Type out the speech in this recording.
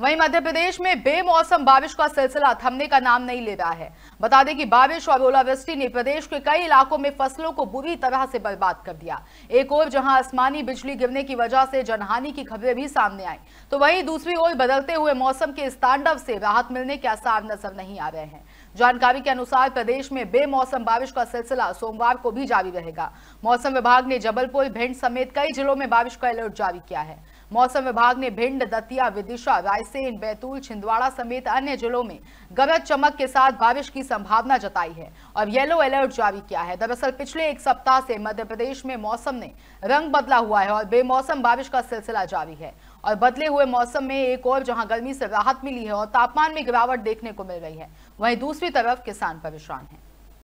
वहीं मध्य प्रदेश में बेमौसम बारिश का सिलसिला थमने का नाम नहीं ले रहा है बता दें कि बारिश और ओलावृष्टि ने प्रदेश के कई इलाकों में फसलों को बुरी तरह से बर्बाद कर दिया एक ओर जहां आसमानी बिजली गिरने की वजह से जनहानि की खबरें भी सामने आई तो वहीं दूसरी ओर बदलते हुए मौसम के स्तांडव तांडव से राहत मिलने के आसार नजर नहीं आ रहे हैं जानकारी के अनुसार प्रदेश में बेमौसम बारिश का सिलसिला सोमवार को भी जारी रहेगा मौसम विभाग ने जबलपुर भिंड समेत कई जिलों में बारिश का अलर्ट जारी किया है मौसम विभाग ने भिंड दतिया विदिशा रायसेन बैतूल छिंदवाड़ा समेत अन्य जिलों में गरज चमक के साथ बारिश की संभावना जताई है और येलो अलर्ट जारी किया है दरअसल पिछले एक सप्ताह से मध्य प्रदेश में मौसम ने रंग बदला हुआ है और बेमौसम बारिश का सिलसिला जारी है और बदले हुए मौसम में एक और जहां गर्मी से राहत मिली है और तापमान में गिरावट देखने को मिल रही है वहीं दूसरी तरफ किसान परेशान है